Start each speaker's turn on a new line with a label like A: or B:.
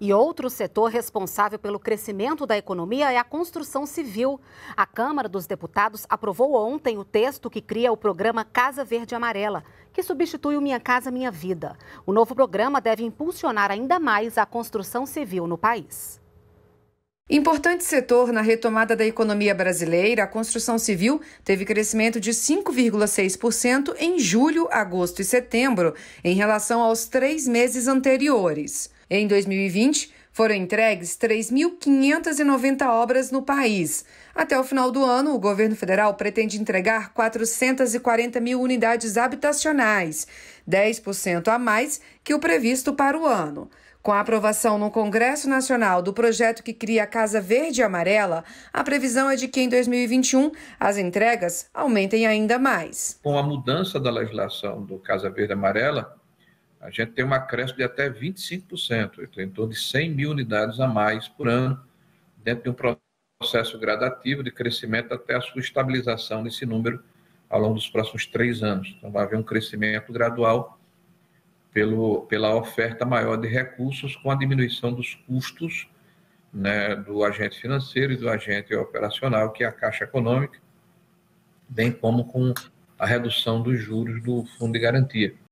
A: E outro setor responsável pelo crescimento da economia é a construção civil. A Câmara dos Deputados aprovou ontem o texto que cria o programa Casa Verde Amarela, que substitui o Minha Casa Minha Vida. O novo programa deve impulsionar ainda mais a construção
B: civil no país. Importante setor na retomada da economia brasileira, a construção civil teve crescimento de 5,6% em julho, agosto e setembro, em relação aos três meses anteriores. Em 2020, foram entregues 3.590 obras no país. Até o final do ano, o governo federal pretende entregar 440 mil unidades habitacionais, 10% a mais que o previsto para o ano. Com a aprovação no Congresso Nacional do projeto que cria a Casa Verde e Amarela, a previsão é de que em 2021 as entregas aumentem ainda mais.
C: Com a mudança da legislação do Casa Verde e Amarela, a gente tem um acréscimo de até 25%, então, em torno de 100 mil unidades a mais por ano, dentro de um processo gradativo de crescimento até a sua estabilização desse número ao longo dos próximos três anos. Então, vai haver um crescimento gradual pelo, pela oferta maior de recursos com a diminuição dos custos né, do agente financeiro e do agente operacional, que é a Caixa Econômica, bem como com a redução dos juros do Fundo de Garantia.